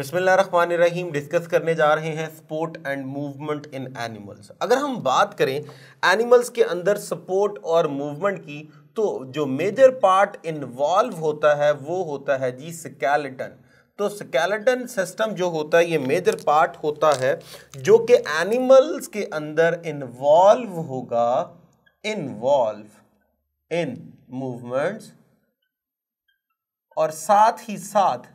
रहीम discuss करने जा रहे हैं support and movement in animals अगर हम बात करें एनिमल्स के अंदर सपोर्ट और मूवमेंट की तो जो मेजर पार्ट इन्वॉल्व होता है वो होता है जी स्केलेटन तो स्केलेटन सिस्टम जो होता है ये मेजर पार्ट होता है जो कि एनिमल्स के अंदर इन्वॉल्व होगा इन्वॉल्व इन मूवमेंट्स और साथ ही साथ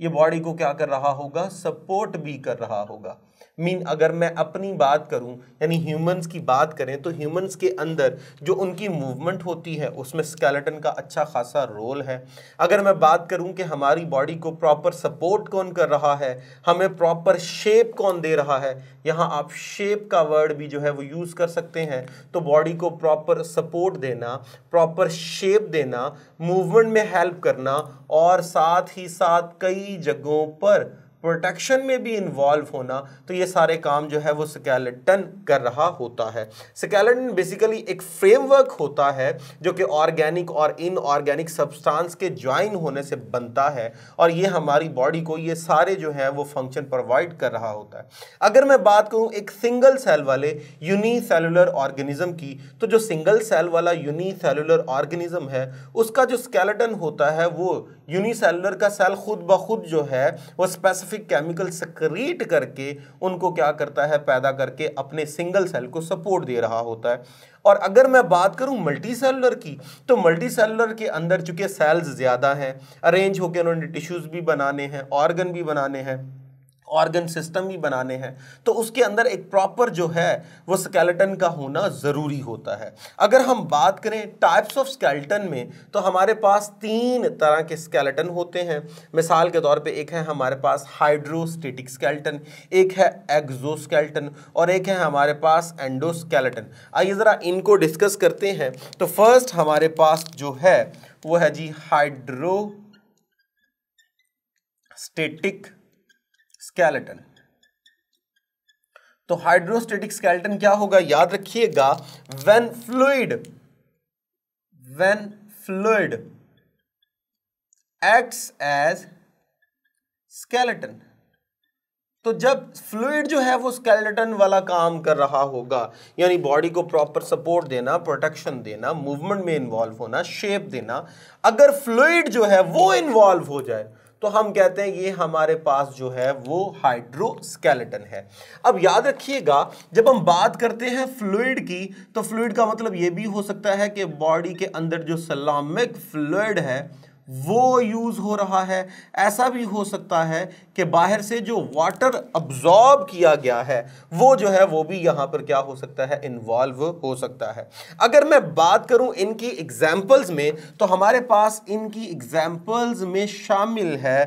ये बॉडी को क्या कर रहा होगा सपोर्ट भी कर रहा होगा मीन अगर मैं अपनी बात करूं यानी ह्यूमंस की बात करें तो ह्यूमंस के अंदर जो उनकी मूवमेंट होती है उसमें स्केलेटन का अच्छा खासा रोल है अगर मैं बात करूं कि हमारी बॉडी को प्रॉपर सपोर्ट कौन कर रहा है हमें प्रॉपर शेप कौन दे रहा है यहाँ आप शेप का वर्ड भी जो है वो यूज़ कर सकते हैं तो बॉडी को प्रॉपर सपोर्ट देना प्रॉपर शेप देना मूवमेंट में हेल्प करना और साथ ही साथ कई जगहों पर प्रोटेक्शन में भी इन्वॉल्व होना तो ये सारे काम जो है वो स्केलेटन कर रहा होता है स्केलेटन बेसिकली एक फ्रेमवर्क होता है जो कि ऑर्गेनिक और इनऑर्गेनिक सब्सटेंस के ज्वाइन होने से बनता है और ये हमारी बॉडी को ये सारे जो है वो फंक्शन प्रोवाइड कर रहा होता है अगर मैं बात करूँ एक सिंगल सेल वाले यूनिसेलुलर ऑर्गेनिज्म की तो जो सिंगल सेल वाला यूनिसेलुलर ऑर्गेनिज्म है उसका जो स्केलेटन होता है वो यूनिसेलुलर का सेल खुद ब खुद जो है वो स्पेसिफिक केमिकल सक्रीट करके उनको क्या करता है पैदा करके अपने सिंगल सेल को सपोर्ट दे रहा होता है और अगर मैं बात करूं मल्टी सेलुलर की तो मल्टी सेलुलर के अंदर चूंकि सेल्स ज़्यादा हैं अरेंज होकर उन्होंने टिश्यूज़ भी बनाने हैं ऑर्गन भी बनाने हैं ऑर्गन सिस्टम भी बनाने हैं तो उसके अंदर एक प्रॉपर जो है वो स्केलेटन का होना ज़रूरी होता है अगर हम बात करें टाइप्स ऑफ स्केलेटन में तो हमारे पास तीन तरह के स्केलेटन होते हैं मिसाल के तौर पे एक है हमारे पास हाइड्रोस्टेटिक स्केलेटन एक है एक्जोस्केलेटन और एक है हमारे पास एंडोस्केलेटन आइए ज़रा इनको डिस्कस करते हैं तो फर्स्ट हमारे पास जो है वो है जी हाइड्रो स्टेटिक स्केलेटन तो हाइड्रोस्टेटिक स्केलेटन क्या होगा याद रखिएगा when fluid when fluid acts as skeleton तो जब फ्लूइड जो है वो स्केलेटन वाला काम कर रहा होगा यानी बॉडी को प्रॉपर सपोर्ट देना प्रोटेक्शन देना मूवमेंट में इन्वॉल्व होना शेप देना अगर फ्लूइड जो है वो इन्वॉल्व हो जाए तो हम कहते हैं ये हमारे पास जो है वो हाइड्रोस्केलेटन है अब याद रखिएगा जब हम बात करते हैं फ्लूड की तो फ्लूड का मतलब ये भी हो सकता है कि बॉडी के अंदर जो सलामिक फ्लूड है वो यूज़ हो रहा है ऐसा भी हो सकता है कि बाहर से जो वाटर अब्जॉर्ब किया गया है वो जो है वो भी यहाँ पर क्या हो सकता है इन्वॉल्व हो सकता है अगर मैं बात करूँ इनकी एग्जाम्पल्स में तो हमारे पास इनकी एग्जाम्पल्स में शामिल है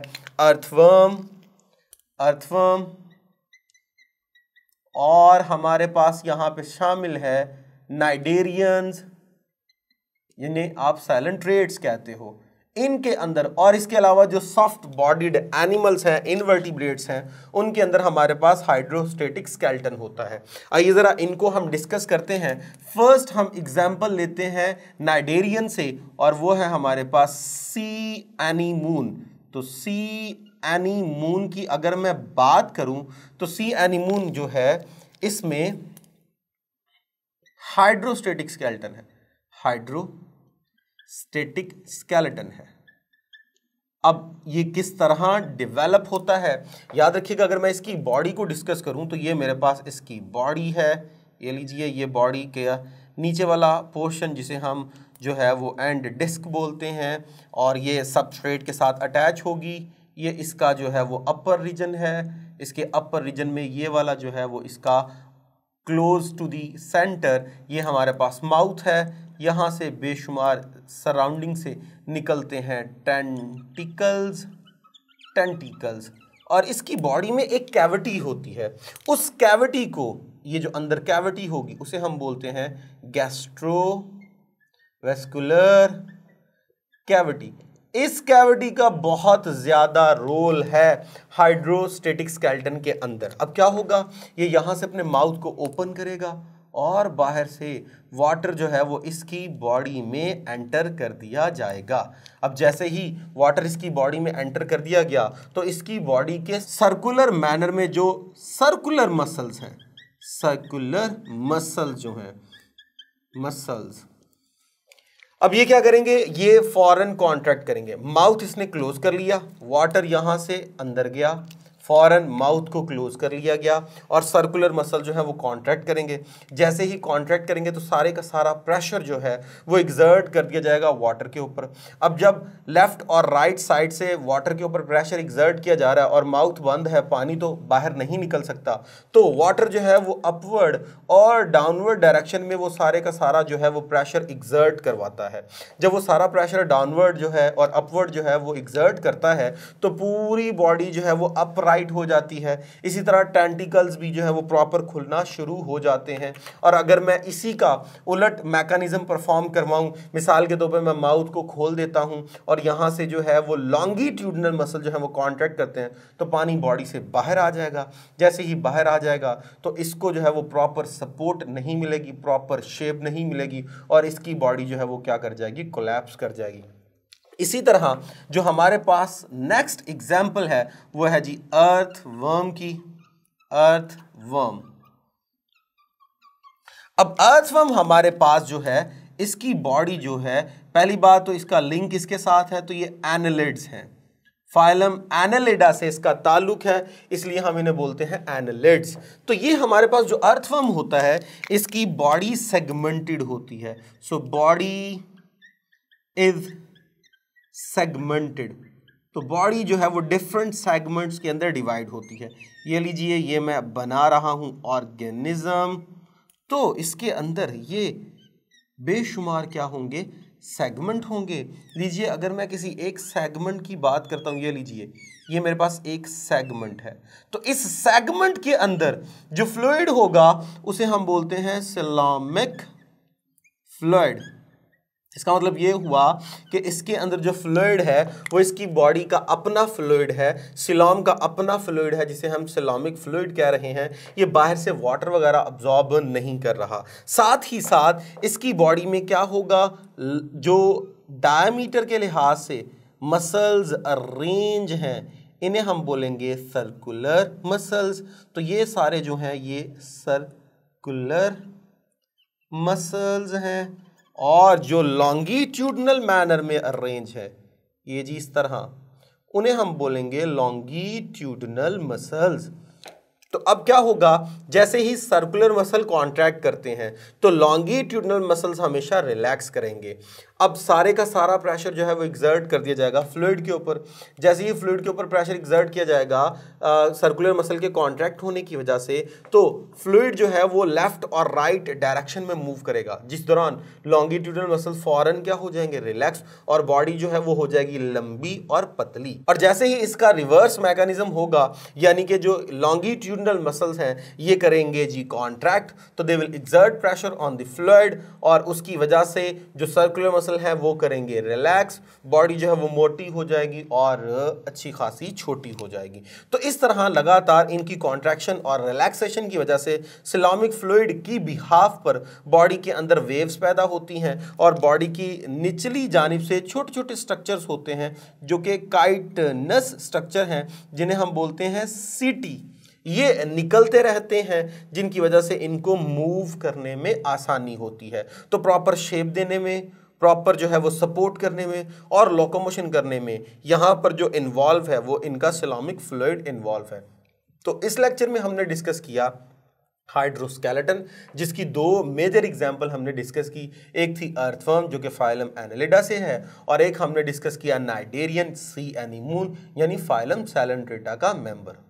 अर्थवर्म अर्थवर्म और हमारे पास यहाँ पे शामिल है नाइडेरियंस जिन्हें आप साइलेंट रेट्स कहते हो इनके अंदर और इसके अलावा जो सॉफ्ट बॉडीड एनिमल्स हैं इनवर्टिब्रेट्स हैं उनके अंदर हमारे पास हाइड्रोस्टेटिक स्केल्टन होता है आइए ज़रा इनको हम डिस्कस करते हैं फर्स्ट हम एग्जांपल लेते हैं नाइडेरियन से और वो है हमारे पास सी एनी मून तो सी एनी मून की अगर मैं बात करूं तो सी एनी मून जो है इसमें हाइड्रोस्टेटिक स्केल्टन है हाइड्रो स्टेटिक स्केलेटन है अब ये किस तरह डेवलप होता है याद रखिएगा अगर मैं इसकी बॉडी को डिस्कस करूं तो ये मेरे पास इसकी बॉडी है ये लीजिए ये बॉडी के नीचे वाला पोर्शन जिसे हम जो है वो एंड डिस्क बोलते हैं और ये सब के साथ अटैच होगी ये इसका जो है वो अपर रीजन है इसके अपर रीजन में ये वाला जो है वो इसका क्लोज़ टू दी सेंटर ये हमारे पास माउथ है यहाँ से बेशुमार सराउंडिंग से निकलते हैं टेंटिकल्स टेंटिकल्स और इसकी बॉडी में एक कैविटी होती है उस कैविटी को ये जो अंदर कैविटी होगी उसे हम बोलते हैं गैस्ट्रो वेस्कुलर कैविटी इस कैविटी का बहुत ज़्यादा रोल है हाइड्रोस्टेटिक स्केल्टन के अंदर अब क्या होगा ये यहाँ से अपने माउथ को ओपन करेगा और बाहर से वाटर जो है वो इसकी बॉडी में एंटर कर दिया जाएगा अब जैसे ही वाटर इसकी बॉडी में एंटर कर दिया गया तो इसकी बॉडी के सर्कुलर मैनर में जो सर्कुलर मसल्स हैं सर्कुलर मसल जो हैं मसल्स अब ये क्या करेंगे ये फॉरन कॉन्ट्रैक्ट करेंगे माउथ इसने क्लोज कर लिया वाटर यहां से अंदर गया फ़ौरन माउथ को क्लोज कर लिया गया और सर्कुलर मसल जो है वो कॉन्ट्रैक्ट करेंगे जैसे ही कॉन्ट्रैक्ट करेंगे तो सारे का सारा प्रेशर जो है वो एग्जर्ट कर दिया जाएगा वाटर के ऊपर अब जब लेफ्ट और राइट साइड से वाटर के ऊपर प्रेशर एग्जर्ट किया जा रहा है और माउथ बंद है पानी तो बाहर नहीं निकल सकता तो वाटर जो है वो अपवर्ड और डाउनवर्ड डायरेक्शन में वो सारे का सारा जो है वो प्रेशर एग्जर्ट करवाता है जब वो सारा प्रेशर डाउनवर्ड जो है और अपवर्ड जो है वो एग्जर्ट करता है तो पूरी बॉडी जो है वो अपराइट टाइट हो जाती है इसी तरह टेंटिकल्स भी जो है वो प्रॉपर खुलना शुरू हो जाते हैं और अगर मैं इसी का उलट मैकानिज़म परफॉर्म करवाऊँ मिसाल के तौर पर मैं माउथ को खोल देता हूँ और यहाँ से जो है वो लॉन्गीट्यूडनल मसल जो है वो कॉन्ट्रैक्ट करते हैं तो पानी बॉडी से बाहर आ जाएगा जैसे ही बाहर आ जाएगा तो इसको जो है वो प्रॉपर सपोर्ट नहीं मिलेगी प्रॉपर शेप नहीं मिलेगी और इसकी बॉडी जो है वो क्या कर जाएगी कोलैप्स कर जाएगी इसी तरह जो हमारे पास नेक्स्ट एग्जाम्पल है वो है जी अर्थ वर्म की अर्थ वर्म अब अर्थवर्म हमारे पास जो है इसकी बॉडी जो है पहली बात तो इसका लिंक इसके साथ है तो ये एनलिड्स हैं फाइलम एनलिडा से इसका ताल्लुक है इसलिए हम इन्हें बोलते हैं एनलिड्स तो ये हमारे पास जो अर्थवर्म होता है इसकी बॉडी सेगमेंटेड होती है सो बॉडी इज सेगमेंटेड तो बॉडी जो है वो डिफरेंट सेगमेंट्स के अंदर डिवाइड होती है ये लीजिए ये मैं बना रहा हूँ ऑर्गेनिज़म तो इसके अंदर ये बेशुमार क्या होंगे सेगमेंट होंगे लीजिए अगर मैं किसी एक सेगमेंट की बात करता हूँ ये लीजिए ये मेरे पास एक सेगमेंट है तो इस सेगमेंट के अंदर जो फ्लूड होगा उसे हम बोलते हैं सिलामिक फ्लूड इसका मतलब ये हुआ कि इसके अंदर जो फ्लूड है वो इसकी बॉडी का अपना फ्लूड है सिलोम का अपना फ्लूड है जिसे हम सिलोमिक फ्लूड कह रहे हैं ये बाहर से वाटर वगैरह अब्जॉर्ब नहीं कर रहा साथ ही साथ इसकी बॉडी में क्या होगा जो डायमीटर के लिहाज से मसल्स रेंज हैं इन्हें हम बोलेंगे सर्कुलर मसल्स तो ये सारे जो हैं ये सर्कुलर मसल्स हैं और जो लॉन्गीट्यूडनल मैनर में अरेंज है ये जी इस तरह उन्हें हम बोलेंगे लॉन्गीट्यूडनल मसल्स तो अब क्या होगा जैसे ही सर्कुलर मसल कॉन्ट्रैक्ट करते हैं तो लॉन्गिट्यूडनल मसल्स हमेशा रिलैक्स करेंगे अब सारे का सारा प्रेशर जो है वो एग्जर्ट कर दिया जाएगा फ्लूड के ऊपर जैसे ही फ्लूड के ऊपर प्रेशर एग्जर्ट किया जाएगा सर्कुलर मसल के कॉन्ट्रैक्ट होने की वजह से तो फ्लूड जो है वो लेफ्ट और राइट डायरेक्शन में मूव करेगा जिस दौरान लॉन्गिट्यूडनल मसल फ़ौरन क्या हो जाएंगे रिलैक्स और बॉडी जो है वो हो जाएगी लंबी और पतली और जैसे ही इसका रिवर्स मैकेनिज्म होगा यानी कि जो लॉन्गिट्यूड लैटिट्यूडनल मसल्स हैं ये करेंगे जी कॉन्ट्रैक्ट तो they will exert pressure on the fluid और उसकी वजह से जो सर्कुलर मसल है वो करेंगे रिलैक्स बॉडी जो है वो मोटी हो जाएगी और अच्छी खासी छोटी हो जाएगी तो इस तरह लगातार इनकी कॉन्ट्रैक्शन और रिलैक्सेशन की वजह से सिलोमिक फ्लूड की बिहाफ पर बॉडी के अंदर वेव्स पैदा होती हैं और बॉडी की निचली जानब से छोटे छोटे स्ट्रक्चर्स होते हैं जो कि काइटनस स्ट्रक्चर हैं जिन्हें हम बोलते हैं सीटी ये निकलते रहते हैं जिनकी वजह से इनको मूव करने में आसानी होती है तो प्रॉपर शेप देने में प्रॉपर जो है वो सपोर्ट करने में और लोकोमोशन करने में यहाँ पर जो इन्वॉल्व है वो इनका सिलामिक फ्लूड इन्वॉल्व है तो इस लेक्चर में हमने डिस्कस किया हाइड्रोस्केलेटन जिसकी दो मेजर एग्जाम्पल हमने डिस्कस की एक थी अर्थवर्म जो कि फाइलम एनालिडा से है और एक हमने डिस्कस किया नाइडेरियन सी एनीमून यानी फाइलम सैलेंट्रेटा का मेंबर